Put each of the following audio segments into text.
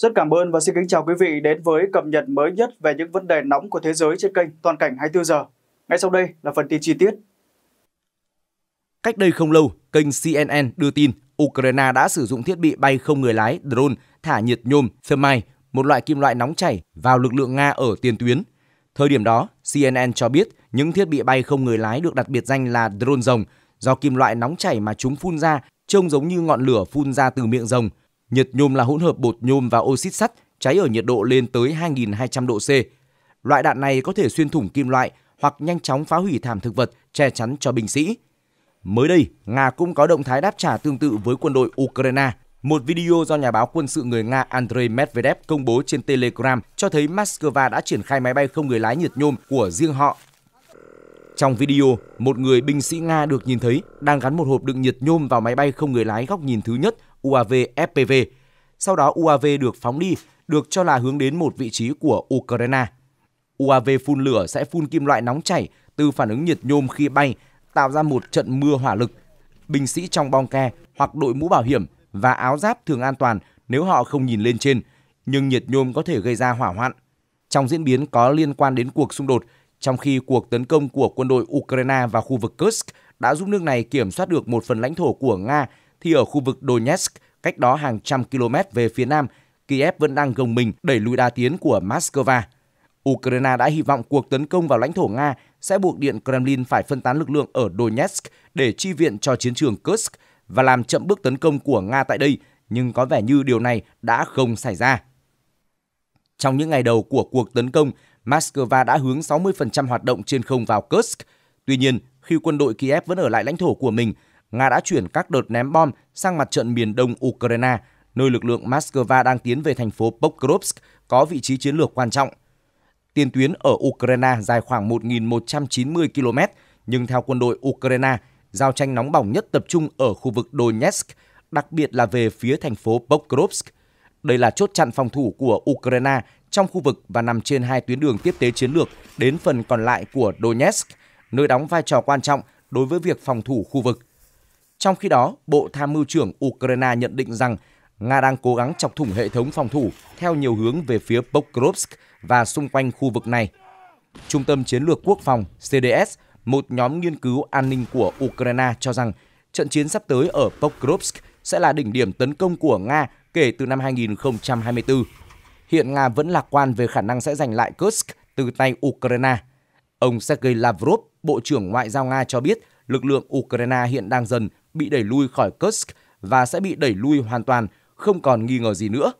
Rất cảm ơn và xin kính chào quý vị đến với cập nhật mới nhất về những vấn đề nóng của thế giới trên kênh Toàn cảnh 24 giờ. Ngay sau đây là phần tin chi tiết. Cách đây không lâu, kênh CNN đưa tin Ukraine đã sử dụng thiết bị bay không người lái drone thả nhiệt nhôm thermite, một loại kim loại nóng chảy, vào lực lượng Nga ở tiền tuyến. Thời điểm đó, CNN cho biết những thiết bị bay không người lái được đặt biệt danh là drone rồng do kim loại nóng chảy mà chúng phun ra trông giống như ngọn lửa phun ra từ miệng rồng, Nhật nhôm là hỗn hợp bột nhôm và oxit sắt cháy ở nhiệt độ lên tới 2.200 độ C. Loại đạn này có thể xuyên thủng kim loại hoặc nhanh chóng phá hủy thảm thực vật che chắn cho binh sĩ. Mới đây, Nga cũng có động thái đáp trả tương tự với quân đội Ukraine. Một video do nhà báo quân sự người Nga Andrei Medvedev công bố trên Telegram cho thấy Moscow đã triển khai máy bay không người lái nhiệt nhôm của riêng họ. Trong video, một người binh sĩ Nga được nhìn thấy đang gắn một hộp đựng nhiệt nhôm vào máy bay không người lái góc nhìn thứ nhất UAV-FPV. Sau đó UAV được phóng đi, được cho là hướng đến một vị trí của Ukraine. UAV phun lửa sẽ phun kim loại nóng chảy từ phản ứng nhiệt nhôm khi bay, tạo ra một trận mưa hỏa lực. Binh sĩ trong bong ke hoặc đội mũ bảo hiểm và áo giáp thường an toàn nếu họ không nhìn lên trên, nhưng nhiệt nhôm có thể gây ra hỏa hoạn. Trong diễn biến có liên quan đến cuộc xung đột, trong khi cuộc tấn công của quân đội Ukraine vào khu vực Kursk đã giúp nước này kiểm soát được một phần lãnh thổ của Nga thì ở khu vực Donetsk, cách đó hàng trăm km về phía nam, Kiev vẫn đang gồng mình đẩy lùi đa tiến của Moscow. Ukraine đã hy vọng cuộc tấn công vào lãnh thổ Nga sẽ buộc Điện Kremlin phải phân tán lực lượng ở Donetsk để chi viện cho chiến trường Kursk và làm chậm bước tấn công của Nga tại đây, nhưng có vẻ như điều này đã không xảy ra. Trong những ngày đầu của cuộc tấn công, Moscow đã hướng 60% hoạt động trên không vào Kursk. Tuy nhiên, khi quân đội Kiev vẫn ở lại lãnh thổ của mình, Nga đã chuyển các đợt ném bom sang mặt trận miền đông Ukraine, nơi lực lượng Moscow đang tiến về thành phố Pokrovsk có vị trí chiến lược quan trọng. Tiền tuyến ở Ukraine dài khoảng 1.190 km, nhưng theo quân đội Ukraine, giao tranh nóng bỏng nhất tập trung ở khu vực Donetsk, đặc biệt là về phía thành phố Pokrovsk. Đây là chốt chặn phòng thủ của Ukraine trong khu vực và nằm trên hai tuyến đường tiếp tế chiến lược đến phần còn lại của Donetsk, nơi đóng vai trò quan trọng đối với việc phòng thủ khu vực. Trong khi đó, Bộ Tham mưu trưởng Ukraine nhận định rằng Nga đang cố gắng chọc thủng hệ thống phòng thủ theo nhiều hướng về phía Pokrovsk và xung quanh khu vực này. Trung tâm Chiến lược Quốc phòng CDS, một nhóm nghiên cứu an ninh của Ukraine cho rằng trận chiến sắp tới ở Pokrovsk sẽ là đỉnh điểm tấn công của Nga kể từ năm 2024. Hiện Nga vẫn lạc quan về khả năng sẽ giành lại Kursk từ tay Ukraine. Ông Sergei Lavrov, Bộ trưởng Ngoại giao Nga cho biết lực lượng Ukraine hiện đang dần bị đẩy lui khỏi Kursk và sẽ bị đẩy lui hoàn toàn, không còn nghi ngờ gì nữa.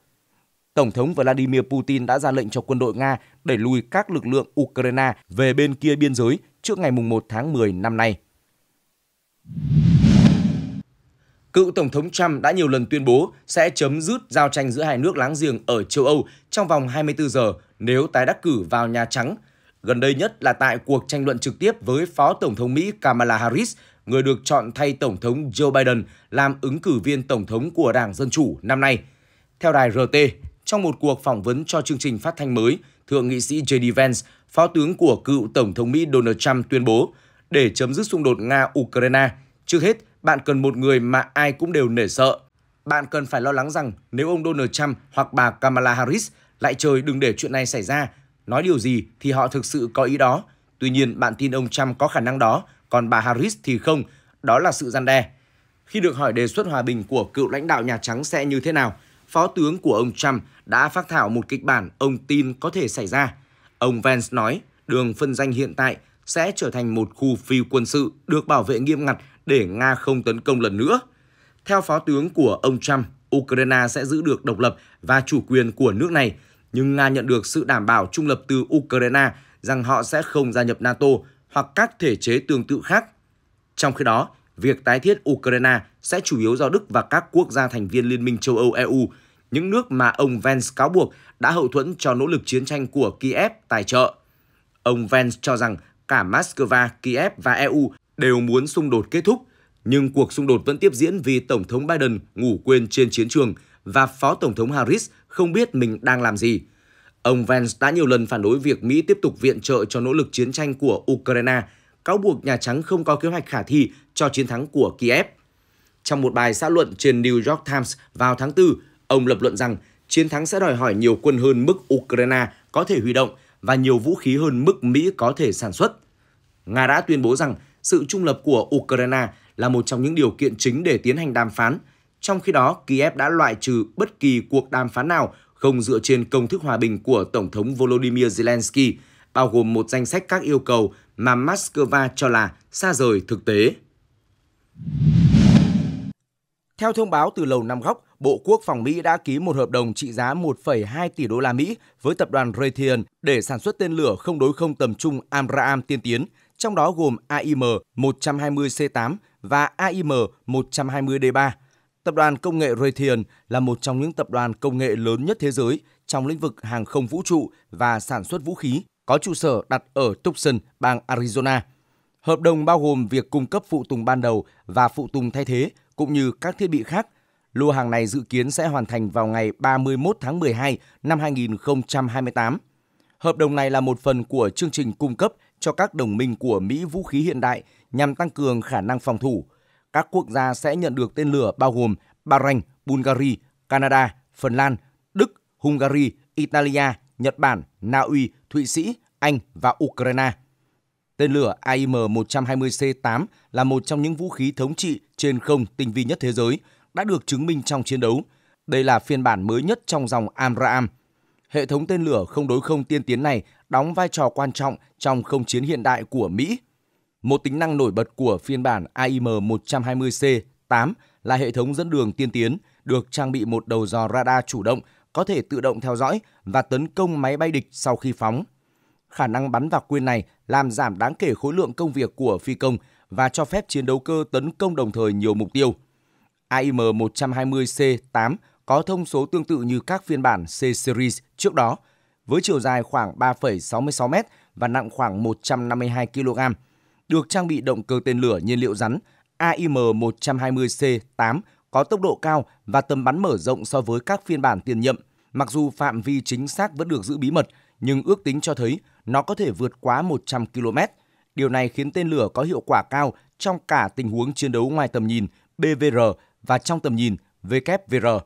Tổng thống Vladimir Putin đã ra lệnh cho quân đội Nga đẩy lui các lực lượng Ukraine về bên kia biên giới trước ngày 1 tháng 10 năm nay. Cựu Tổng thống Trump đã nhiều lần tuyên bố sẽ chấm dứt giao tranh giữa hai nước láng giềng ở châu Âu trong vòng 24 giờ nếu tái đắc cử vào Nhà Trắng. Gần đây nhất là tại cuộc tranh luận trực tiếp với Phó Tổng thống Mỹ Kamala Harris người được chọn thay Tổng thống Joe Biden làm ứng cử viên Tổng thống của Đảng Dân Chủ năm nay. Theo đài RT, trong một cuộc phỏng vấn cho chương trình phát thanh mới, Thượng nghị sĩ J.D. Vance, phó tướng của cựu Tổng thống Mỹ Donald Trump tuyên bố, để chấm dứt xung đột Nga-Ukraine, trước hết bạn cần một người mà ai cũng đều nể sợ. Bạn cần phải lo lắng rằng nếu ông Donald Trump hoặc bà Kamala Harris lại trời đừng để chuyện này xảy ra, nói điều gì thì họ thực sự có ý đó. Tuy nhiên, bạn tin ông Trump có khả năng đó còn bà Harris thì không, đó là sự gian đe. Khi được hỏi đề xuất hòa bình của cựu lãnh đạo Nhà Trắng sẽ như thế nào, phó tướng của ông Trump đã phát thảo một kịch bản ông tin có thể xảy ra. Ông Vance nói đường phân danh hiện tại sẽ trở thành một khu phi quân sự được bảo vệ nghiêm ngặt để Nga không tấn công lần nữa. Theo phó tướng của ông Trump, Ukraine sẽ giữ được độc lập và chủ quyền của nước này, nhưng Nga nhận được sự đảm bảo trung lập từ Ukraine rằng họ sẽ không gia nhập NATO hoặc các thể chế tương tự khác. Trong khi đó, việc tái thiết Ukraine sẽ chủ yếu do Đức và các quốc gia thành viên Liên minh châu Âu EU, những nước mà ông Vance cáo buộc đã hậu thuẫn cho nỗ lực chiến tranh của Kiev tài trợ. Ông Vance cho rằng cả Moscow, Kiev và EU đều muốn xung đột kết thúc, nhưng cuộc xung đột vẫn tiếp diễn vì Tổng thống Biden ngủ quên trên chiến trường và Phó Tổng thống Harris không biết mình đang làm gì. Ông Vance đã nhiều lần phản đối việc Mỹ tiếp tục viện trợ cho nỗ lực chiến tranh của Ukraine, cáo buộc Nhà Trắng không có kế hoạch khả thi cho chiến thắng của Kiev. Trong một bài xã luận trên New York Times vào tháng 4, ông lập luận rằng chiến thắng sẽ đòi hỏi nhiều quân hơn mức Ukraine có thể huy động và nhiều vũ khí hơn mức Mỹ có thể sản xuất. Nga đã tuyên bố rằng sự trung lập của Ukraine là một trong những điều kiện chính để tiến hành đàm phán, trong khi đó Kiev đã loại trừ bất kỳ cuộc đàm phán nào không dựa trên công thức hòa bình của Tổng thống Volodymyr Zelensky, bao gồm một danh sách các yêu cầu mà Moscow cho là xa rời thực tế. Theo thông báo từ Lầu Năm Góc, Bộ Quốc phòng Mỹ đã ký một hợp đồng trị giá 1,2 tỷ đô la Mỹ với tập đoàn Raytheon để sản xuất tên lửa không đối không tầm trung Amram tiên tiến, trong đó gồm AIM-120C8 và AIM-120D3. Tập đoàn Công nghệ Raytheon là một trong những tập đoàn công nghệ lớn nhất thế giới trong lĩnh vực hàng không vũ trụ và sản xuất vũ khí, có trụ sở đặt ở Tucson, bang Arizona. Hợp đồng bao gồm việc cung cấp phụ tùng ban đầu và phụ tùng thay thế cũng như các thiết bị khác. Lô hàng này dự kiến sẽ hoàn thành vào ngày 31 tháng 12 năm 2028. Hợp đồng này là một phần của chương trình cung cấp cho các đồng minh của Mỹ vũ khí hiện đại nhằm tăng cường khả năng phòng thủ – các quốc gia sẽ nhận được tên lửa bao gồm Bahrain, Bulgaria, Canada, Phần Lan, Đức, Hungary, Italia, Nhật Bản, Na Uy, Thụy Sĩ, Anh và Ukraine. Tên lửa AIM-120C-8 là một trong những vũ khí thống trị trên không tinh vi nhất thế giới, đã được chứng minh trong chiến đấu. Đây là phiên bản mới nhất trong dòng AMRAAM. Hệ thống tên lửa không đối không tiên tiến này đóng vai trò quan trọng trong không chiến hiện đại của Mỹ một tính năng nổi bật của phiên bản AIM 120C8 là hệ thống dẫn đường tiên tiến, được trang bị một đầu dò radar chủ động có thể tự động theo dõi và tấn công máy bay địch sau khi phóng. Khả năng bắn vào quyên này làm giảm đáng kể khối lượng công việc của phi công và cho phép chiến đấu cơ tấn công đồng thời nhiều mục tiêu. AIM-120C-8 có thông số tương tự như các phiên bản C-Series trước đó, với chiều dài khoảng 3,66m và nặng khoảng 152 kg được trang bị động cơ tên lửa nhiên liệu rắn AIM-120C-8 có tốc độ cao và tầm bắn mở rộng so với các phiên bản tiền nhậm. Mặc dù phạm vi chính xác vẫn được giữ bí mật, nhưng ước tính cho thấy nó có thể vượt quá 100 km. Điều này khiến tên lửa có hiệu quả cao trong cả tình huống chiến đấu ngoài tầm nhìn BVR và trong tầm nhìn WVR.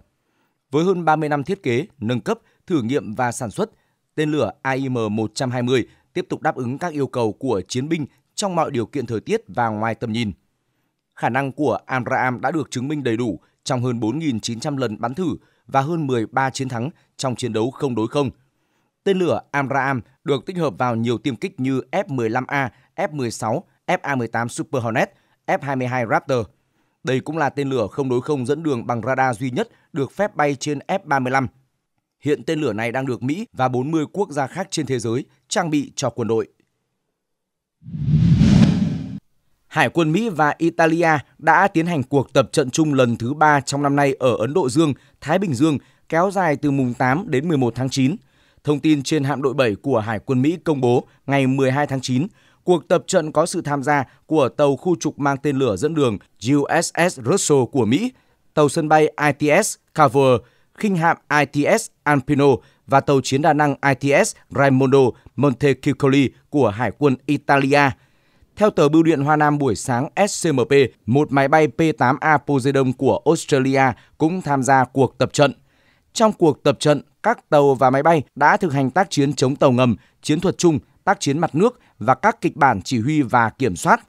Với hơn 30 năm thiết kế, nâng cấp, thử nghiệm và sản xuất, tên lửa AIM-120 tiếp tục đáp ứng các yêu cầu của chiến binh trong mọi điều kiện thời tiết và ngoài tầm nhìn. Khả năng của Amram đã được chứng minh đầy đủ trong hơn 4.900 lần bắn thử và hơn 13 chiến thắng trong chiến đấu không đối không. Tên lửa Amram được tích hợp vào nhiều tiêm kích như F-15A, F-16, FA-18 Super Hornet, F-22 Raptor. Đây cũng là tên lửa không đối không dẫn đường bằng radar duy nhất được phép bay trên F-35. Hiện tên lửa này đang được Mỹ và 40 quốc gia khác trên thế giới trang bị cho quân đội. Hải quân Mỹ và Italia đã tiến hành cuộc tập trận chung lần thứ ba trong năm nay ở Ấn Độ Dương, Thái Bình Dương, kéo dài từ mùng 8 đến 11 tháng 9. Thông tin trên hạm đội 7 của Hải quân Mỹ công bố ngày 12 tháng 9, cuộc tập trận có sự tham gia của tàu khu trục mang tên lửa dẫn đường USS Russell của Mỹ, tàu sân bay ITS Carver, khinh hạm ITS Alpino và tàu chiến đa năng ITS Raimondo Montecuccoli của Hải quân Italia. Theo tờ Bưu điện Hoa Nam buổi sáng SCMP, một máy bay P-8A Poseidon của Australia cũng tham gia cuộc tập trận. Trong cuộc tập trận, các tàu và máy bay đã thực hành tác chiến chống tàu ngầm, chiến thuật chung, tác chiến mặt nước và các kịch bản chỉ huy và kiểm soát.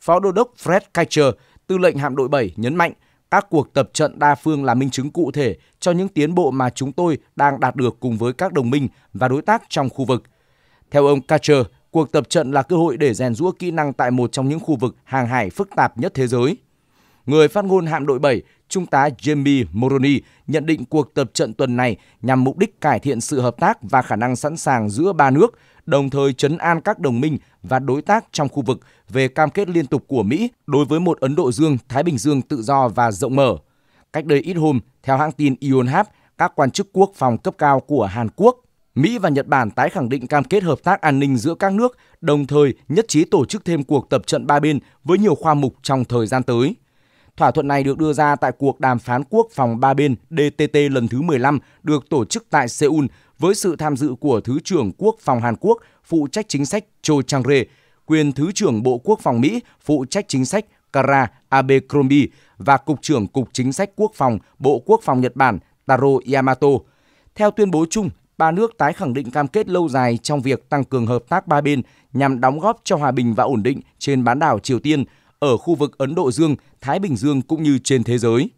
Phó đô đốc Fred Kaiser, tư lệnh hạm đội 7 nhấn mạnh – các cuộc tập trận đa phương là minh chứng cụ thể cho những tiến bộ mà chúng tôi đang đạt được cùng với các đồng minh và đối tác trong khu vực. Theo ông Carter, cuộc tập trận là cơ hội để rèn rũa kỹ năng tại một trong những khu vực hàng hải phức tạp nhất thế giới. Người phát ngôn hạm đội 7, Trung tá Jamie Moroni nhận định cuộc tập trận tuần này nhằm mục đích cải thiện sự hợp tác và khả năng sẵn sàng giữa ba nước – đồng thời chấn an các đồng minh và đối tác trong khu vực về cam kết liên tục của Mỹ đối với một Ấn Độ Dương, Thái Bình Dương tự do và rộng mở. Cách đây ít hôm, theo hãng tin Yonhap, các quan chức quốc phòng cấp cao của Hàn Quốc, Mỹ và Nhật Bản tái khẳng định cam kết hợp tác an ninh giữa các nước, đồng thời nhất trí tổ chức thêm cuộc tập trận ba bên với nhiều khoa mục trong thời gian tới. Thỏa thuận này được đưa ra tại cuộc đàm phán quốc phòng ba bên DTT lần thứ 15 được tổ chức tại Seoul với sự tham dự của Thứ trưởng Quốc phòng Hàn Quốc phụ trách chính sách Cho Chang-re, quyền Thứ trưởng Bộ Quốc phòng Mỹ phụ trách chính sách Kara Abercrombie và Cục trưởng Cục Chính sách Quốc phòng Bộ Quốc phòng Nhật Bản Taro Yamato. Theo tuyên bố chung, ba nước tái khẳng định cam kết lâu dài trong việc tăng cường hợp tác ba bên nhằm đóng góp cho hòa bình và ổn định trên bán đảo Triều Tiên, ở khu vực Ấn Độ Dương, Thái Bình Dương cũng như trên thế giới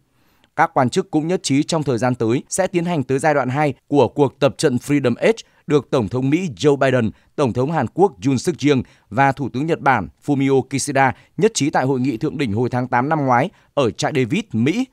các quan chức cũng nhất trí trong thời gian tới sẽ tiến hành tới giai đoạn 2 của cuộc tập trận Freedom Edge được Tổng thống Mỹ Joe Biden, Tổng thống Hàn Quốc Yoon suk yeol và Thủ tướng Nhật Bản Fumio Kishida nhất trí tại hội nghị thượng đỉnh hồi tháng 8 năm ngoái ở trại David, Mỹ.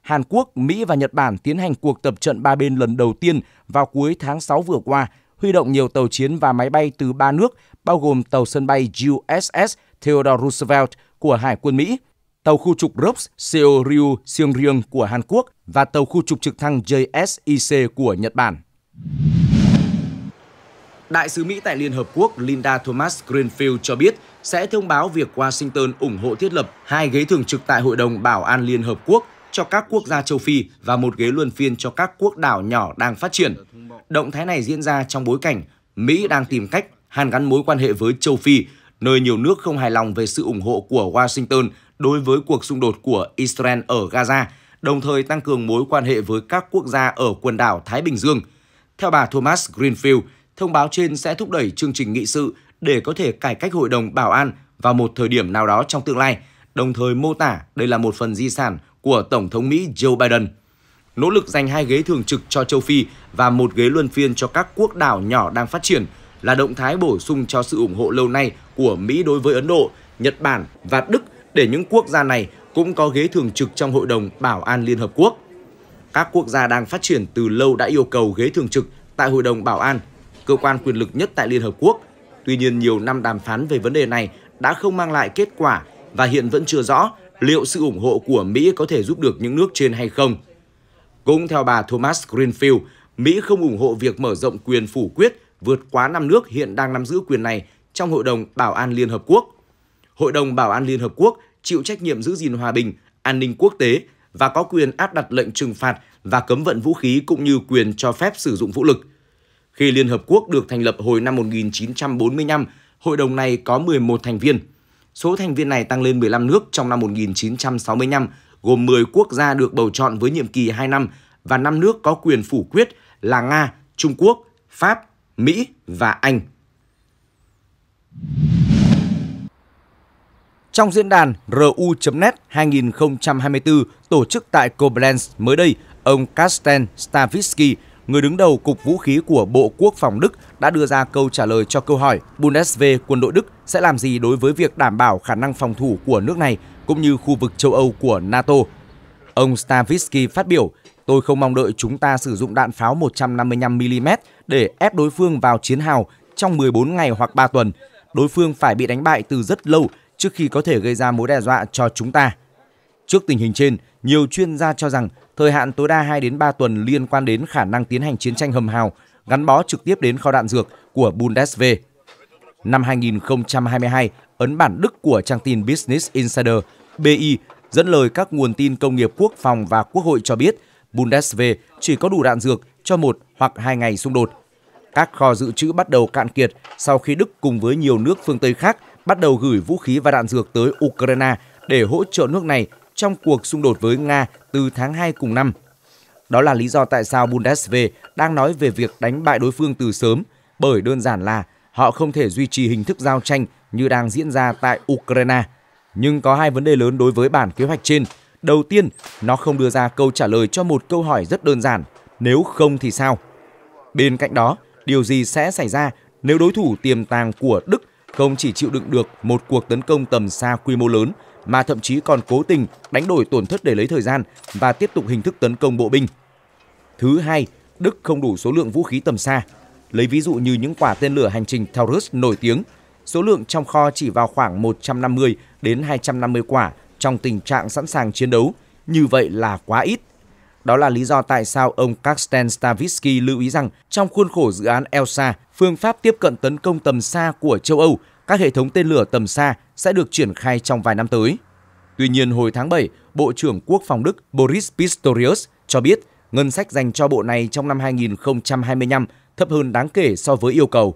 Hàn Quốc, Mỹ và Nhật Bản tiến hành cuộc tập trận ba bên lần đầu tiên vào cuối tháng 6 vừa qua, huy động nhiều tàu chiến và máy bay từ ba nước, bao gồm tàu sân bay USS Theodore Roosevelt của Hải quân Mỹ – tàu khu trục ROPS Seo Ryu riêng của Hàn Quốc và tàu khu trục trực thăng JSIC của Nhật Bản. Đại sứ Mỹ tại Liên Hợp Quốc Linda Thomas Greenfield cho biết sẽ thông báo việc Washington ủng hộ thiết lập hai ghế thường trực tại Hội đồng Bảo an Liên Hợp Quốc cho các quốc gia châu Phi và một ghế luân phiên cho các quốc đảo nhỏ đang phát triển. Động thái này diễn ra trong bối cảnh Mỹ đang tìm cách hàn gắn mối quan hệ với châu Phi, nơi nhiều nước không hài lòng về sự ủng hộ của Washington đối với cuộc xung đột của Israel ở Gaza, đồng thời tăng cường mối quan hệ với các quốc gia ở quần đảo Thái Bình Dương. Theo bà Thomas Greenfield, thông báo trên sẽ thúc đẩy chương trình nghị sự để có thể cải cách Hội đồng Bảo an vào một thời điểm nào đó trong tương lai, đồng thời mô tả đây là một phần di sản của Tổng thống Mỹ Joe Biden. Nỗ lực dành hai ghế thường trực cho châu Phi và một ghế luân phiên cho các quốc đảo nhỏ đang phát triển là động thái bổ sung cho sự ủng hộ lâu nay của Mỹ đối với Ấn Độ, Nhật Bản và Đức – để những quốc gia này cũng có ghế thường trực trong Hội đồng Bảo an Liên Hợp Quốc. Các quốc gia đang phát triển từ lâu đã yêu cầu ghế thường trực tại Hội đồng Bảo an, cơ quan quyền lực nhất tại Liên Hợp Quốc. Tuy nhiên, nhiều năm đàm phán về vấn đề này đã không mang lại kết quả và hiện vẫn chưa rõ liệu sự ủng hộ của Mỹ có thể giúp được những nước trên hay không. Cũng theo bà Thomas Greenfield, Mỹ không ủng hộ việc mở rộng quyền phủ quyết vượt quá 5 nước hiện đang nắm giữ quyền này trong Hội đồng Bảo an Liên Hợp Quốc. Hội đồng Bảo an Liên Hợp Quốc chịu trách nhiệm giữ gìn hòa bình, an ninh quốc tế và có quyền áp đặt lệnh trừng phạt và cấm vận vũ khí cũng như quyền cho phép sử dụng vũ lực. Khi Liên Hợp Quốc được thành lập hồi năm 1945, hội đồng này có 11 thành viên. Số thành viên này tăng lên 15 nước trong năm 1965, gồm 10 quốc gia được bầu chọn với nhiệm kỳ 2 năm và 5 nước có quyền phủ quyết là Nga, Trung Quốc, Pháp, Mỹ và Anh. Trong diễn đàn RU.net 2024 tổ chức tại Koblenz mới đây, ông Karsten Stavisky người đứng đầu Cục Vũ khí của Bộ Quốc phòng Đức đã đưa ra câu trả lời cho câu hỏi Bundeswehr quân đội Đức sẽ làm gì đối với việc đảm bảo khả năng phòng thủ của nước này cũng như khu vực châu Âu của NATO. Ông Stavisky phát biểu, Tôi không mong đợi chúng ta sử dụng đạn pháo 155mm để ép đối phương vào chiến hào trong 14 ngày hoặc 3 tuần. Đối phương phải bị đánh bại từ rất lâu trước khi có thể gây ra mối đe dọa cho chúng ta. Trước tình hình trên, nhiều chuyên gia cho rằng thời hạn tối đa 2 đến 3 tuần liên quan đến khả năng tiến hành chiến tranh hầm hào gắn bó trực tiếp đến kho đạn dược của Bundeswehr. Năm 2022, ấn bản Đức của trang tin Business Insider BI dẫn lời các nguồn tin công nghiệp quốc phòng và quốc hội cho biết Bundeswehr chỉ có đủ đạn dược cho một hoặc hai ngày xung đột. Các kho dự trữ bắt đầu cạn kiệt sau khi Đức cùng với nhiều nước phương Tây khác bắt đầu gửi vũ khí và đạn dược tới Ukraine để hỗ trợ nước này trong cuộc xung đột với Nga từ tháng 2 cùng năm. Đó là lý do tại sao Bundeswehr đang nói về việc đánh bại đối phương từ sớm, bởi đơn giản là họ không thể duy trì hình thức giao tranh như đang diễn ra tại Ukraine. Nhưng có hai vấn đề lớn đối với bản kế hoạch trên. Đầu tiên, nó không đưa ra câu trả lời cho một câu hỏi rất đơn giản, nếu không thì sao? Bên cạnh đó, điều gì sẽ xảy ra nếu đối thủ tiềm tàng của Đức không chỉ chịu đựng được một cuộc tấn công tầm xa quy mô lớn mà thậm chí còn cố tình đánh đổi tổn thất để lấy thời gian và tiếp tục hình thức tấn công bộ binh. Thứ hai, Đức không đủ số lượng vũ khí tầm xa. Lấy ví dụ như những quả tên lửa hành trình Taurus nổi tiếng, số lượng trong kho chỉ vào khoảng 150 đến 250 quả trong tình trạng sẵn sàng chiến đấu, như vậy là quá ít. Đó là lý do tại sao ông Karsten Stavisky lưu ý rằng trong khuôn khổ dự án ELSA, phương pháp tiếp cận tấn công tầm xa của châu Âu, các hệ thống tên lửa tầm xa sẽ được triển khai trong vài năm tới. Tuy nhiên, hồi tháng 7, Bộ trưởng Quốc phòng Đức Boris Pistorius cho biết ngân sách dành cho bộ này trong năm 2025 thấp hơn đáng kể so với yêu cầu.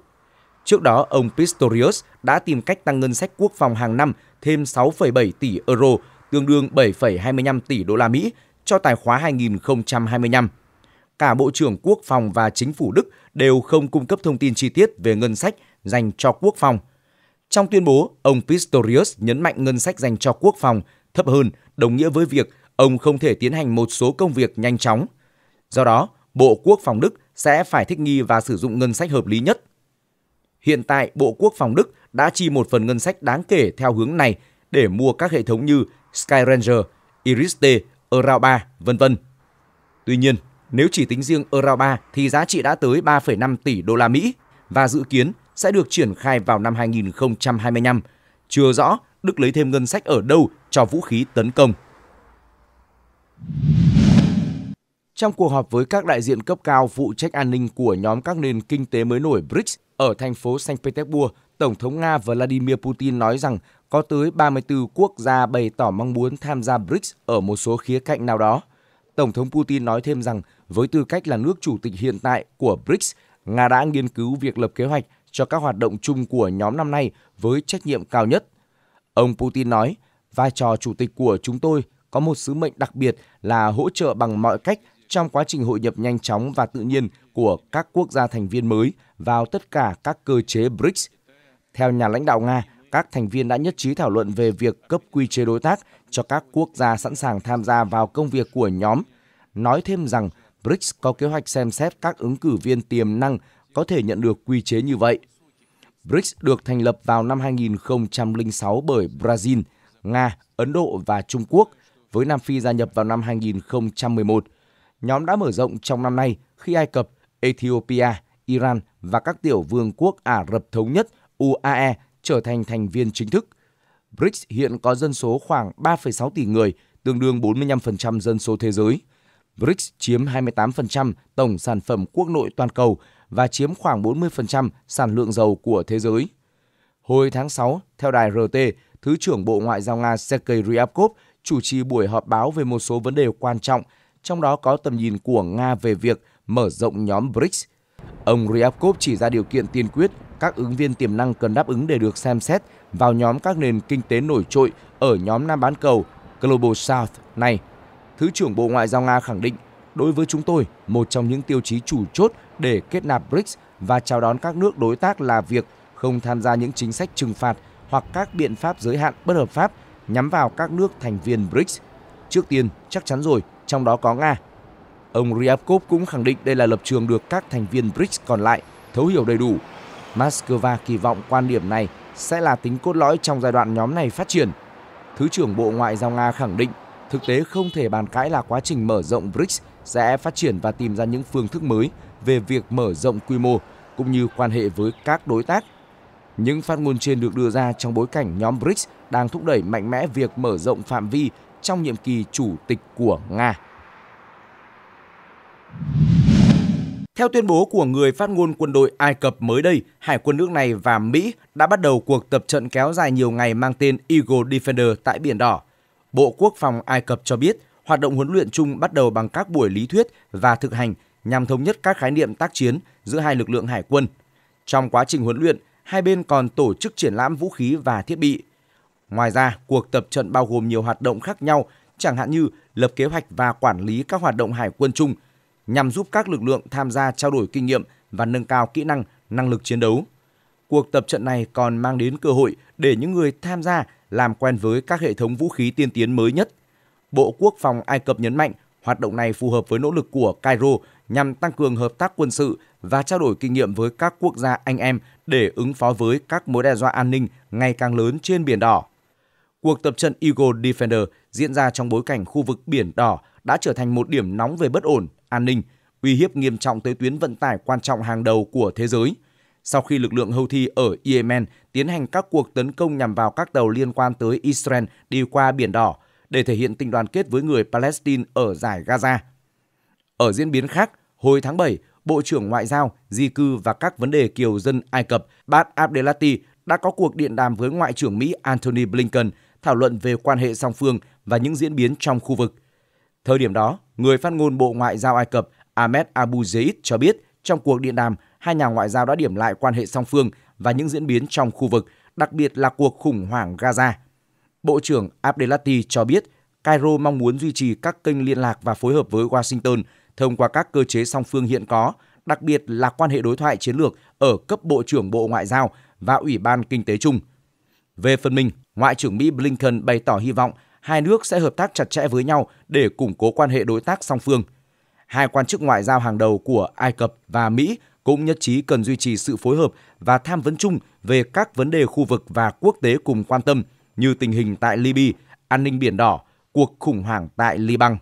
Trước đó, ông Pistorius đã tìm cách tăng ngân sách quốc phòng hàng năm thêm 6,7 tỷ euro, tương đương 7,25 tỷ đô la Mỹ cho tài khoá 2025. Cả Bộ trưởng Quốc phòng và Chính phủ Đức đều không cung cấp thông tin chi tiết về ngân sách dành cho quốc phòng. Trong tuyên bố, ông Pistorius nhấn mạnh ngân sách dành cho quốc phòng thấp hơn đồng nghĩa với việc ông không thể tiến hành một số công việc nhanh chóng. Do đó, Bộ Quốc phòng Đức sẽ phải thích nghi và sử dụng ngân sách hợp lý nhất. Hiện tại, Bộ Quốc phòng Đức đã chi một phần ngân sách đáng kể theo hướng này để mua các hệ thống như Skyranger, Iris-T Euro 3, vân vân. Tuy nhiên, nếu chỉ tính riêng Euro 3 thì giá trị đã tới 3,5 tỷ đô la Mỹ và dự kiến sẽ được triển khai vào năm 2025. Chưa rõ Đức lấy thêm ngân sách ở đâu cho vũ khí tấn công. Trong cuộc họp với các đại diện cấp cao phụ trách an ninh của nhóm các nền kinh tế mới nổi BRICS ở thành phố Saint Petersburg, Tổng thống Nga Vladimir Putin nói rằng có tới 34 quốc gia bày tỏ mong muốn tham gia BRICS ở một số khía cạnh nào đó. Tổng thống Putin nói thêm rằng với tư cách là nước chủ tịch hiện tại của BRICS, Nga đã nghiên cứu việc lập kế hoạch cho các hoạt động chung của nhóm năm nay với trách nhiệm cao nhất. Ông Putin nói, vai trò chủ tịch của chúng tôi có một sứ mệnh đặc biệt là hỗ trợ bằng mọi cách trong quá trình hội nhập nhanh chóng và tự nhiên của các quốc gia thành viên mới vào tất cả các cơ chế BRICS – theo nhà lãnh đạo Nga, các thành viên đã nhất trí thảo luận về việc cấp quy chế đối tác cho các quốc gia sẵn sàng tham gia vào công việc của nhóm, nói thêm rằng BRICS có kế hoạch xem xét các ứng cử viên tiềm năng có thể nhận được quy chế như vậy. BRICS được thành lập vào năm 2006 bởi Brazil, Nga, Ấn Độ và Trung Quốc, với Nam Phi gia nhập vào năm 2011. Nhóm đã mở rộng trong năm nay khi Ai Cập, Ethiopia, Iran và các tiểu vương quốc Ả Rập Thống Nhất – UAE trở thành thành viên chính thức. BRICS hiện có dân số khoảng 3,6 tỷ người, tương đương 45% dân số thế giới. BRICS chiếm 28% tổng sản phẩm quốc nội toàn cầu và chiếm khoảng 40% sản lượng dầu của thế giới. Hồi tháng 6, theo đài RT, Thứ trưởng Bộ Ngoại giao Nga Sergei Ryabkov chủ trì buổi họp báo về một số vấn đề quan trọng, trong đó có tầm nhìn của Nga về việc mở rộng nhóm BRICS. Ông Ryabkov chỉ ra điều kiện tiên quyết các ứng viên tiềm năng cần đáp ứng để được xem xét vào nhóm các nền kinh tế nổi trội ở nhóm Nam bán cầu Global South này. Thứ trưởng Bộ Ngoại giao Nga khẳng định, đối với chúng tôi, một trong những tiêu chí chủ chốt để kết nạp BRICS và chào đón các nước đối tác là việc không tham gia những chính sách trừng phạt hoặc các biện pháp giới hạn bất hợp pháp nhắm vào các nước thành viên BRICS. Trước tiên, chắc chắn rồi, trong đó có Nga. Ông Ryabkov cũng khẳng định đây là lập trường được các thành viên BRICS còn lại thấu hiểu đầy đủ Moscow kỳ vọng quan điểm này sẽ là tính cốt lõi trong giai đoạn nhóm này phát triển. Thứ trưởng Bộ Ngoại giao Nga khẳng định thực tế không thể bàn cãi là quá trình mở rộng BRICS sẽ phát triển và tìm ra những phương thức mới về việc mở rộng quy mô cũng như quan hệ với các đối tác. Những phát ngôn trên được đưa ra trong bối cảnh nhóm BRICS đang thúc đẩy mạnh mẽ việc mở rộng phạm vi trong nhiệm kỳ chủ tịch của Nga. Theo tuyên bố của người phát ngôn quân đội Ai Cập mới đây, Hải quân nước này và Mỹ đã bắt đầu cuộc tập trận kéo dài nhiều ngày mang tên Eagle Defender tại Biển Đỏ. Bộ Quốc phòng Ai Cập cho biết, hoạt động huấn luyện chung bắt đầu bằng các buổi lý thuyết và thực hành nhằm thống nhất các khái niệm tác chiến giữa hai lực lượng hải quân. Trong quá trình huấn luyện, hai bên còn tổ chức triển lãm vũ khí và thiết bị. Ngoài ra, cuộc tập trận bao gồm nhiều hoạt động khác nhau, chẳng hạn như lập kế hoạch và quản lý các hoạt động hải quân chung – nhằm giúp các lực lượng tham gia trao đổi kinh nghiệm và nâng cao kỹ năng, năng lực chiến đấu. Cuộc tập trận này còn mang đến cơ hội để những người tham gia làm quen với các hệ thống vũ khí tiên tiến mới nhất. Bộ Quốc phòng Ai Cập nhấn mạnh hoạt động này phù hợp với nỗ lực của Cairo nhằm tăng cường hợp tác quân sự và trao đổi kinh nghiệm với các quốc gia anh em để ứng phó với các mối đe dọa an ninh ngày càng lớn trên Biển Đỏ. Cuộc tập trận Eagle Defender diễn ra trong bối cảnh khu vực Biển Đỏ đã trở thành một điểm nóng về bất ổn an ninh, uy hiếp nghiêm trọng tới tuyến vận tải quan trọng hàng đầu của thế giới. Sau khi lực lượng Houthi ở Yemen tiến hành các cuộc tấn công nhằm vào các tàu liên quan tới Israel đi qua Biển Đỏ để thể hiện tình đoàn kết với người Palestine ở giải Gaza. Ở diễn biến khác, hồi tháng 7, Bộ trưởng Ngoại giao, Di cư và các vấn đề kiều dân Ai Cập Bad Abdelati đã có cuộc điện đàm với Ngoại trưởng Mỹ Antony Blinken thảo luận về quan hệ song phương và những diễn biến trong khu vực. Thời điểm đó, Người phát ngôn Bộ Ngoại giao Ai Cập Ahmed Abu Zeid cho biết trong cuộc điện đàm, hai nhà ngoại giao đã điểm lại quan hệ song phương và những diễn biến trong khu vực, đặc biệt là cuộc khủng hoảng Gaza. Bộ trưởng Abdelati cho biết Cairo mong muốn duy trì các kênh liên lạc và phối hợp với Washington thông qua các cơ chế song phương hiện có, đặc biệt là quan hệ đối thoại chiến lược ở cấp Bộ trưởng Bộ Ngoại giao và Ủy ban Kinh tế chung. Về phần mình, Ngoại trưởng Mỹ Blinken bày tỏ hy vọng hai nước sẽ hợp tác chặt chẽ với nhau để củng cố quan hệ đối tác song phương. Hai quan chức ngoại giao hàng đầu của Ai Cập và Mỹ cũng nhất trí cần duy trì sự phối hợp và tham vấn chung về các vấn đề khu vực và quốc tế cùng quan tâm như tình hình tại Libya, an ninh biển đỏ, cuộc khủng hoảng tại Liban.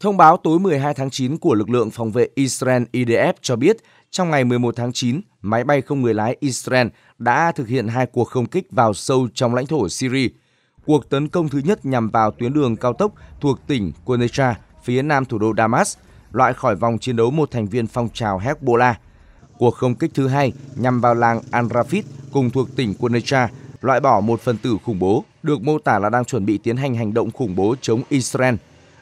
Thông báo tối 12 tháng 9 của lực lượng phòng vệ Israel IDF cho biết, trong ngày 11 tháng 9, máy bay không người lái Israel đã thực hiện hai cuộc không kích vào sâu trong lãnh thổ Syria. Cuộc tấn công thứ nhất nhằm vào tuyến đường cao tốc thuộc tỉnh Quneitra, phía nam thủ đô Damas, loại khỏi vòng chiến đấu một thành viên phong trào Hezbollah. Cuộc không kích thứ hai nhằm vào làng Al-Rafid cùng thuộc tỉnh Quneitra, loại bỏ một phần tử khủng bố, được mô tả là đang chuẩn bị tiến hành hành động khủng bố chống Israel.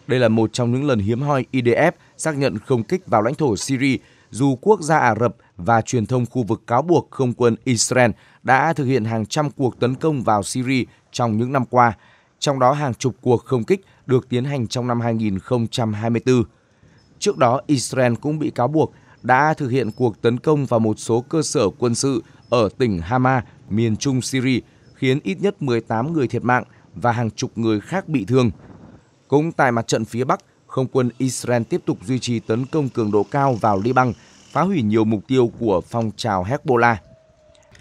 Đây là một trong những lần hiếm hoi IDF xác nhận không kích vào lãnh thổ Syria, dù quốc gia Ả Rập và truyền thông khu vực cáo buộc không quân Israel đã thực hiện hàng trăm cuộc tấn công vào Syria trong những năm qua, trong đó hàng chục cuộc không kích được tiến hành trong năm 2024. Trước đó, Israel cũng bị cáo buộc đã thực hiện cuộc tấn công vào một số cơ sở quân sự ở tỉnh Hama, miền trung Syria, khiến ít nhất 18 người thiệt mạng và hàng chục người khác bị thương. Cũng tại mặt trận phía Bắc, không quân Israel tiếp tục duy trì tấn công cường độ cao vào Liban phá hủy nhiều mục tiêu của phong trào Hezbollah.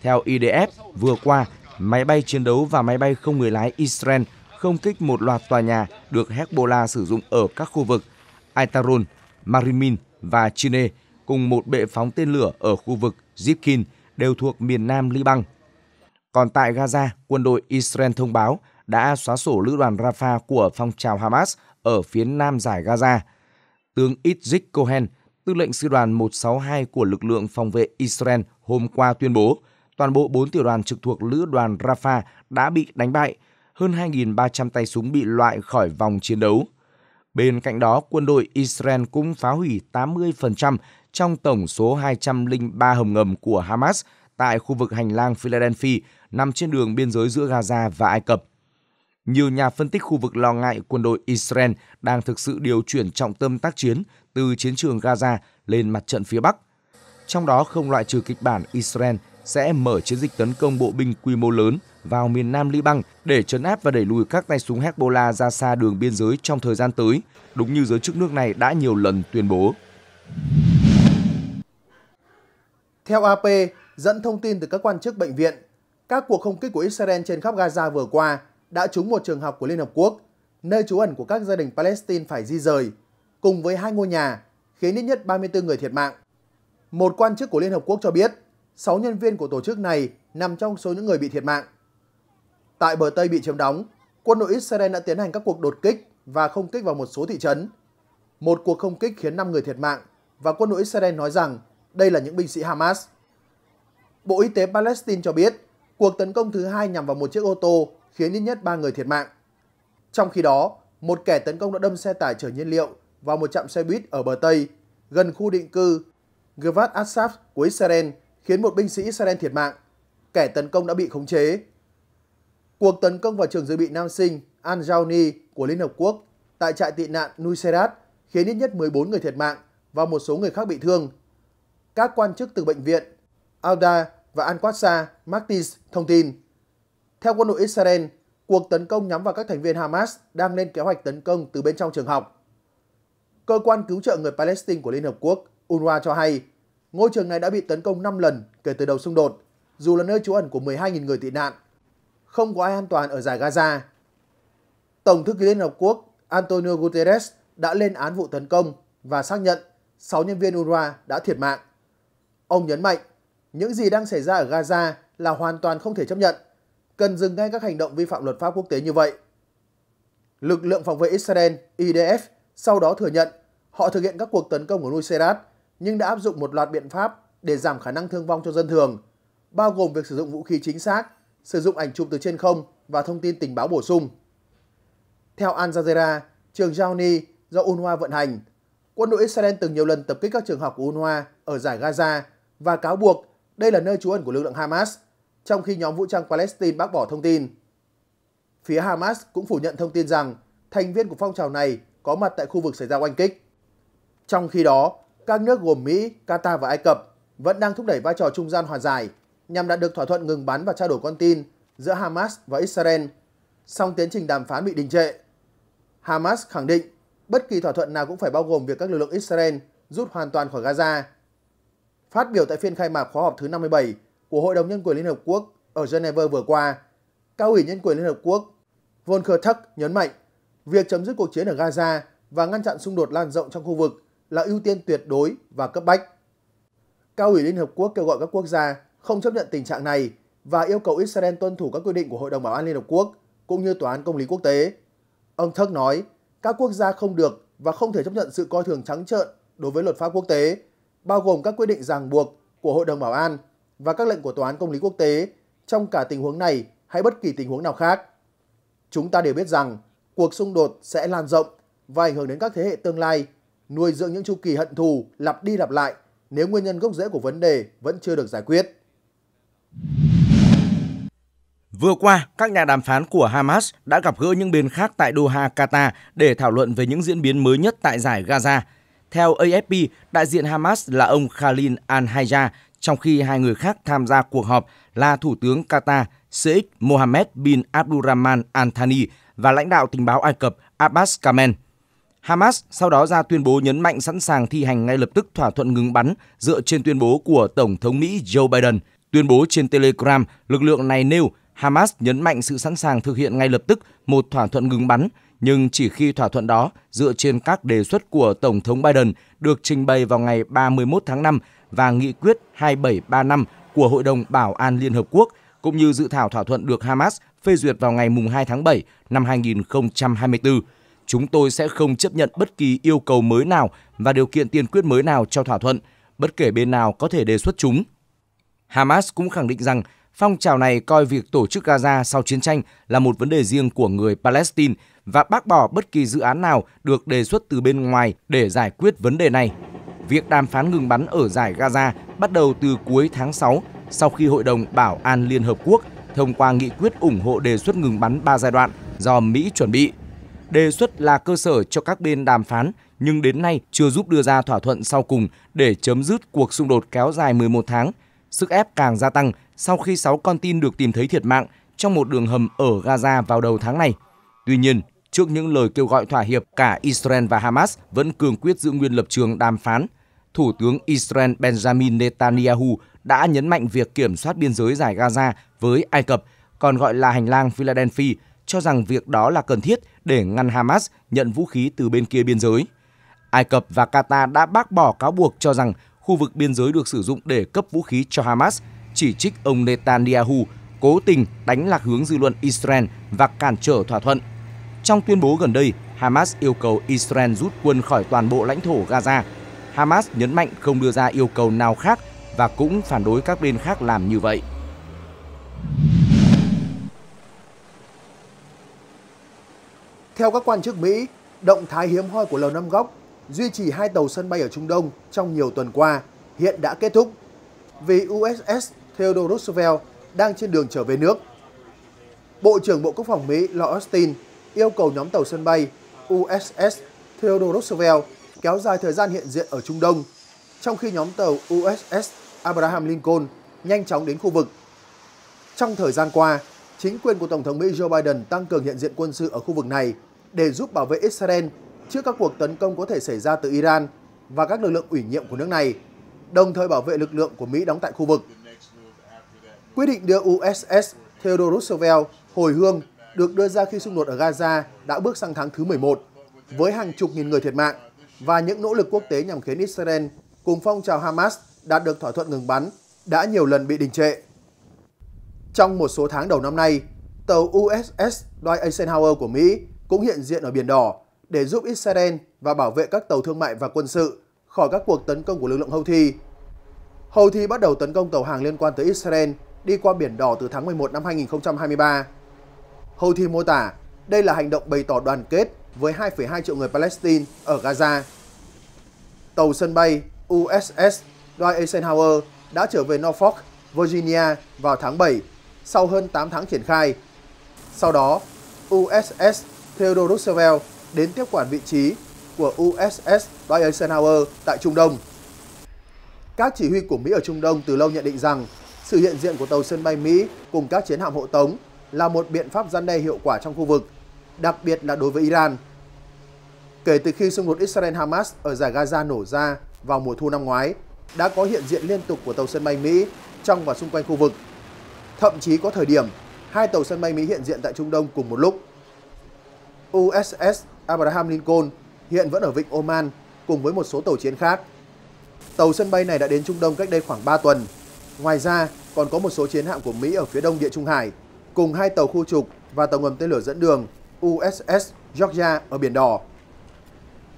Theo IDF, vừa qua, máy bay chiến đấu và máy bay không người lái Israel không kích một loạt tòa nhà được Hezbollah sử dụng ở các khu vực Aitaron, Marimin và Chine cùng một bệ phóng tên lửa ở khu vực Zipkin đều thuộc miền nam Liban. Còn tại Gaza, quân đội Israel thông báo đã xóa sổ lữ đoàn Rafah của phong trào Hamas ở phía nam giải Gaza. Tướng Itzik Cohen Tư lệnh Sư đoàn 162 của lực lượng phòng vệ Israel hôm qua tuyên bố toàn bộ 4 tiểu đoàn trực thuộc lữ đoàn Rafah đã bị đánh bại, hơn 2.300 tay súng bị loại khỏi vòng chiến đấu. Bên cạnh đó, quân đội Israel cũng phá hủy 80% trong tổng số 203 hầm ngầm của Hamas tại khu vực hành lang Philadelphia nằm trên đường biên giới giữa Gaza và Ai Cập. Nhiều nhà phân tích khu vực lo ngại quân đội Israel đang thực sự điều chuyển trọng tâm tác chiến từ chiến trường Gaza lên mặt trận phía Bắc. Trong đó không loại trừ kịch bản Israel sẽ mở chiến dịch tấn công bộ binh quy mô lớn vào miền Nam Liban để trấn áp và đẩy lùi các tay súng Hezbollah ra xa đường biên giới trong thời gian tới, đúng như giới chức nước này đã nhiều lần tuyên bố. Theo AP, dẫn thông tin từ các quan chức bệnh viện, các cuộc không kích của Israel trên khắp Gaza vừa qua đã trúng một trường học của Liên Hợp Quốc, nơi trú ẩn của các gia đình Palestine phải di rời cùng với hai ngôi nhà, khiến ít nhất 34 người thiệt mạng. Một quan chức của Liên Hợp Quốc cho biết, 6 nhân viên của tổ chức này nằm trong số những người bị thiệt mạng. Tại bờ Tây bị chiếm đóng, quân đội Israel đã tiến hành các cuộc đột kích và không kích vào một số thị trấn. Một cuộc không kích khiến 5 người thiệt mạng và quân đội Israel nói rằng đây là những binh sĩ Hamas. Bộ Y tế Palestine cho biết cuộc tấn công thứ hai nhằm vào một chiếc ô tô khiến ít nhất 3 người thiệt mạng. Trong khi đó, một kẻ tấn công đã đâm xe tải chở nhiên liệu vào một trạm xe buýt ở bờ Tây, gần khu định cư Gvat Asaf của Israel khiến một binh sĩ Israel thiệt mạng. Kẻ tấn công đã bị khống chế. Cuộc tấn công vào trường dự bị nam sinh al Jauni của Liên Hợp Quốc tại trại tị nạn Nuseirat khiến ít nhất 14 người thiệt mạng và một số người khác bị thương. Các quan chức từ bệnh viện Alda và Al-Qadsa Maktis thông tin. Theo quân đội Israel, cuộc tấn công nhắm vào các thành viên Hamas đang lên kế hoạch tấn công từ bên trong trường học. Cơ quan cứu trợ người Palestine của Liên Hợp Quốc UNRWA cho hay ngôi trường này đã bị tấn công 5 lần kể từ đầu xung đột, dù là nơi trú ẩn của 12.000 người tị nạn. Không có ai an toàn ở giải Gaza. Tổng thư ký Liên Hợp Quốc Antonio Guterres đã lên án vụ tấn công và xác nhận 6 nhân viên UNRWA đã thiệt mạng. Ông nhấn mạnh, những gì đang xảy ra ở Gaza là hoàn toàn không thể chấp nhận, cần dừng ngay các hành động vi phạm luật pháp quốc tế như vậy. Lực lượng phòng vệ Israel IDF sau đó thừa nhận họ thực hiện các cuộc tấn công ở Nusayrat nhưng đã áp dụng một loạt biện pháp để giảm khả năng thương vong cho dân thường, bao gồm việc sử dụng vũ khí chính xác, sử dụng ảnh chụp từ trên không và thông tin tình báo bổ sung. Theo Al Jazeera, trường Jauni do UNWA vận hành, quân đội Israel từng nhiều lần tập kích các trường học của UNWA ở giải Gaza và cáo buộc đây là nơi trú ẩn của lực lượng Hamas, trong khi nhóm vũ trang Palestine bác bỏ thông tin. Phía Hamas cũng phủ nhận thông tin rằng thành viên của phong trào này có mặt tại khu vực xảy ra oanh kích. Trong khi đó, các nước gồm Mỹ, Qatar và Ai Cập vẫn đang thúc đẩy vai trò trung gian hòa giải nhằm đạt được thỏa thuận ngừng bắn và trao đổi con tin giữa Hamas và Israel, song tiến trình đàm phán bị đình trệ. Hamas khẳng định bất kỳ thỏa thuận nào cũng phải bao gồm việc các lực lượng Israel rút hoàn toàn khỏi Gaza. Phát biểu tại phiên khai mạc khóa họp thứ 57 của Hội đồng Nhân quyền Liên Hợp Quốc ở Geneva vừa qua, Cao ủy Nhân quyền Liên Hợp Quốc Volker Tuck nhấn mạnh Việc chấm dứt cuộc chiến ở Gaza và ngăn chặn xung đột lan rộng trong khu vực là ưu tiên tuyệt đối và cấp bách. Cao ủy Liên Hợp Quốc kêu gọi các quốc gia không chấp nhận tình trạng này và yêu cầu Israel tuân thủ các quy định của Hội đồng Bảo an Liên Hợp Quốc cũng như Tòa án Công lý Quốc tế. Ông Thất nói, các quốc gia không được và không thể chấp nhận sự coi thường trắng trợn đối với luật pháp quốc tế, bao gồm các quy định ràng buộc của Hội đồng Bảo an và các lệnh của Tòa án Công lý Quốc tế trong cả tình huống này hay bất kỳ tình huống nào khác. Chúng ta đều biết rằng cuộc xung đột sẽ lan rộng và ảnh hưởng đến các thế hệ tương lai, nuôi dưỡng những chu kỳ hận thù lặp đi lặp lại nếu nguyên nhân gốc rễ của vấn đề vẫn chưa được giải quyết. Vừa qua, các nhà đàm phán của Hamas đã gặp gỡ những bên khác tại Doha, Qatar để thảo luận về những diễn biến mới nhất tại giải Gaza. Theo AFP, đại diện Hamas là ông Khalil Al-Hayja, trong khi hai người khác tham gia cuộc họp là Thủ tướng Qatar Sheikh Mohammed bin Abdulrahman Al Thani và lãnh đạo tình báo Ai Cập Abbas Kamel. Hamas sau đó ra tuyên bố nhấn mạnh sẵn sàng thi hành ngay lập tức thỏa thuận ngừng bắn dựa trên tuyên bố của Tổng thống Mỹ Joe Biden. Tuyên bố trên Telegram, lực lượng này nêu Hamas nhấn mạnh sự sẵn sàng thực hiện ngay lập tức một thỏa thuận ngừng bắn, nhưng chỉ khi thỏa thuận đó dựa trên các đề xuất của Tổng thống Biden được trình bày vào ngày 31 tháng 5 và nghị quyết 2735 của Hội đồng Bảo an Liên Hợp Quốc cũng như dự thảo thỏa thuận được Hamas phê duyệt vào ngày 2 tháng 7 năm 2024. Chúng tôi sẽ không chấp nhận bất kỳ yêu cầu mới nào và điều kiện tiên quyết mới nào cho thỏa thuận, bất kể bên nào có thể đề xuất chúng. Hamas cũng khẳng định rằng phong trào này coi việc tổ chức Gaza sau chiến tranh là một vấn đề riêng của người Palestine và bác bỏ bất kỳ dự án nào được đề xuất từ bên ngoài để giải quyết vấn đề này. Việc đàm phán ngừng bắn ở giải Gaza bắt đầu từ cuối tháng 6 sau khi Hội đồng Bảo an Liên Hợp Quốc thông qua nghị quyết ủng hộ đề xuất ngừng bắn 3 giai đoạn do Mỹ chuẩn bị. Đề xuất là cơ sở cho các bên đàm phán nhưng đến nay chưa giúp đưa ra thỏa thuận sau cùng để chấm dứt cuộc xung đột kéo dài 11 tháng. Sức ép càng gia tăng sau khi 6 con tin được tìm thấy thiệt mạng trong một đường hầm ở Gaza vào đầu tháng này. Tuy nhiên, trước những lời kêu gọi thỏa hiệp, cả Israel và Hamas vẫn cường quyết giữ nguyên lập trường đàm phán – Thủ tướng Israel Benjamin Netanyahu đã nhấn mạnh việc kiểm soát biên giới giải Gaza với Ai Cập, còn gọi là hành lang Philadelphia, cho rằng việc đó là cần thiết để ngăn Hamas nhận vũ khí từ bên kia biên giới. Ai Cập và Qatar đã bác bỏ cáo buộc cho rằng khu vực biên giới được sử dụng để cấp vũ khí cho Hamas, chỉ trích ông Netanyahu cố tình đánh lạc hướng dư luận Israel và cản trở thỏa thuận. Trong tuyên bố gần đây, Hamas yêu cầu Israel rút quân khỏi toàn bộ lãnh thổ Gaza Hamas nhấn mạnh không đưa ra yêu cầu nào khác và cũng phản đối các bên khác làm như vậy. Theo các quan chức Mỹ, động thái hiếm hoi của Lầu Năm Góc duy trì hai tàu sân bay ở Trung Đông trong nhiều tuần qua hiện đã kết thúc vì USS Theodore Roosevelt đang trên đường trở về nước. Bộ trưởng Bộ Quốc phòng Mỹ Lloyd Austin yêu cầu nhóm tàu sân bay USS Theodore Roosevelt kéo dài thời gian hiện diện ở Trung Đông, trong khi nhóm tàu USS Abraham Lincoln nhanh chóng đến khu vực. Trong thời gian qua, chính quyền của Tổng thống Mỹ Joe Biden tăng cường hiện diện quân sự ở khu vực này để giúp bảo vệ Israel trước các cuộc tấn công có thể xảy ra từ Iran và các lực lượng ủy nhiệm của nước này, đồng thời bảo vệ lực lượng của Mỹ đóng tại khu vực. Quyết định đưa USS Theodore Roosevelt hồi hương được đưa ra khi xung đột ở Gaza đã bước sang tháng thứ 11 với hàng chục nghìn người thiệt mạng và những nỗ lực quốc tế nhằm khiến Israel cùng phong trào Hamas đạt được thỏa thuận ngừng bắn đã nhiều lần bị đình trệ. Trong một số tháng đầu năm nay, tàu USS Dwight Eisenhower của Mỹ cũng hiện diện ở Biển Đỏ để giúp Israel và bảo vệ các tàu thương mại và quân sự khỏi các cuộc tấn công của lực lượng Houthi. Houthi bắt đầu tấn công tàu hàng liên quan tới Israel đi qua Biển Đỏ từ tháng 11 năm 2023. Houthi mô tả đây là hành động bày tỏ đoàn kết với 2,2 triệu người Palestine ở Gaza. Tàu sân bay USS Dwight Eisenhower đã trở về Norfolk, Virginia vào tháng 7 sau hơn 8 tháng triển khai. Sau đó, USS Theodore Roosevelt đến tiếp quản vị trí của USS Dwight Eisenhower tại Trung Đông. Các chỉ huy của Mỹ ở Trung Đông từ lâu nhận định rằng sự hiện diện của tàu sân bay Mỹ cùng các chiến hạm hộ tống là một biện pháp gian đe hiệu quả trong khu vực đặc biệt là đối với Iran. Kể từ khi xung đột Israel-Hamas ở giải Gaza nổ ra vào mùa thu năm ngoái, đã có hiện diện liên tục của tàu sân bay Mỹ trong và xung quanh khu vực. Thậm chí có thời điểm, hai tàu sân bay Mỹ hiện diện tại Trung Đông cùng một lúc. USS Abraham Lincoln hiện vẫn ở vịnh Oman cùng với một số tàu chiến khác. Tàu sân bay này đã đến Trung Đông cách đây khoảng 3 tuần. Ngoài ra, còn có một số chiến hạm của Mỹ ở phía đông Địa Trung Hải, cùng hai tàu khu trục và tàu ngầm tên lửa dẫn đường USS Georgia ở Biển Đỏ.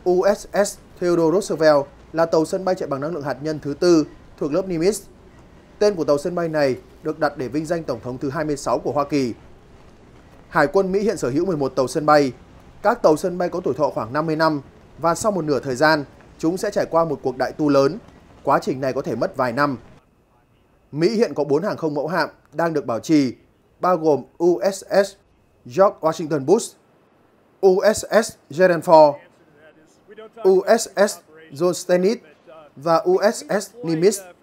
USS Theodore Roosevelt là tàu sân bay chạy bằng năng lượng hạt nhân thứ tư thuộc lớp Nimitz. Tên của tàu sân bay này được đặt để vinh danh Tổng thống thứ 26 của Hoa Kỳ. Hải quân Mỹ hiện sở hữu 11 tàu sân bay. Các tàu sân bay có tuổi thọ khoảng 50 năm và sau một nửa thời gian, chúng sẽ trải qua một cuộc đại tu lớn. Quá trình này có thể mất vài năm. Mỹ hiện có 4 hàng không mẫu hạm đang được bảo trì, bao gồm USS George Washington Bush, USS Gerald Ford, USS John Stennis và USS Nimitz